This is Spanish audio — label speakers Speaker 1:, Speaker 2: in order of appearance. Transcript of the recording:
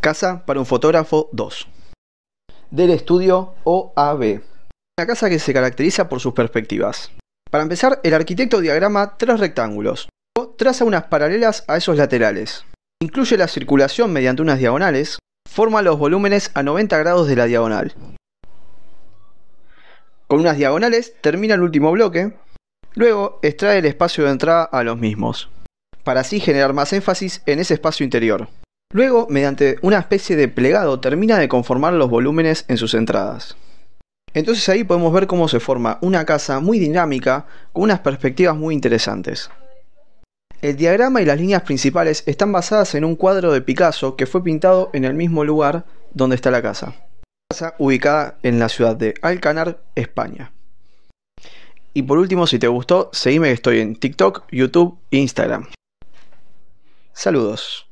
Speaker 1: Casa para un fotógrafo 2. Del estudio OAB. Una casa que se caracteriza por sus perspectivas. Para empezar, el arquitecto diagrama tres rectángulos. O traza unas paralelas a esos laterales. Incluye la circulación mediante unas diagonales. Forma los volúmenes a 90 grados de la diagonal. Con unas diagonales termina el último bloque. Luego extrae el espacio de entrada a los mismos. Para así generar más énfasis en ese espacio interior. Luego, mediante una especie de plegado, termina de conformar los volúmenes en sus entradas. Entonces ahí podemos ver cómo se forma una casa muy dinámica con unas perspectivas muy interesantes. El diagrama y las líneas principales están basadas en un cuadro de Picasso que fue pintado en el mismo lugar donde está la casa. Casa ubicada en la ciudad de Alcanar, España. Y por último, si te gustó, seguime que estoy en TikTok, YouTube e Instagram. Saludos.